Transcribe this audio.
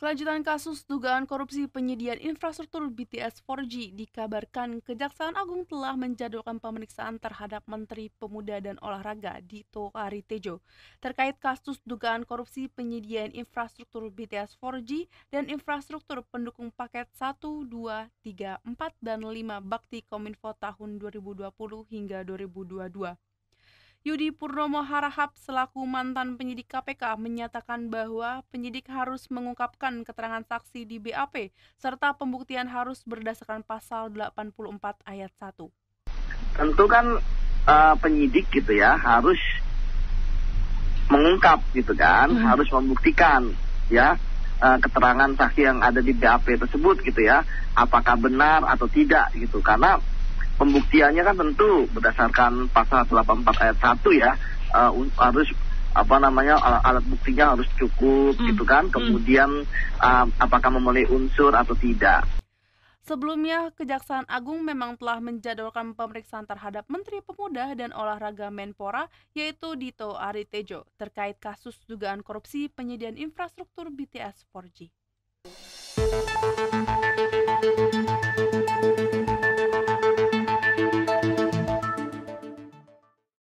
Kelanjutan kasus dugaan korupsi penyediaan infrastruktur BTS 4G dikabarkan Kejaksaan Agung telah menjadwalkan pemeriksaan terhadap Menteri Pemuda dan Olahraga Dito Tejo terkait kasus dugaan korupsi penyediaan infrastruktur BTS 4G dan infrastruktur pendukung paket 1, 2, 3, 4, dan 5 Bakti Kominfo tahun 2020 hingga 2022. Yudi Purnomo Harahap selaku mantan penyidik KPK menyatakan bahwa penyidik harus mengungkapkan keterangan saksi di BAP serta pembuktian harus berdasarkan pasal 84 ayat 1. Tentu kan uh, penyidik gitu ya harus mengungkap gitu kan, hmm. harus membuktikan ya uh, keterangan saksi yang ada di BAP tersebut gitu ya, apakah benar atau tidak gitu karena pembuktiannya kan tentu berdasarkan pasal 84 ayat 1 ya uh, harus apa namanya alat, alat buktinya harus cukup hmm. gitu kan hmm. kemudian hmm. uh, apakah memenuhi unsur atau tidak Sebelumnya, Kejaksaan Agung memang telah menjadwalkan pemeriksaan terhadap Menteri Pemuda dan Olahraga Menpora, yaitu Dito Aritejo, terkait kasus dugaan korupsi penyediaan infrastruktur BTS 4G.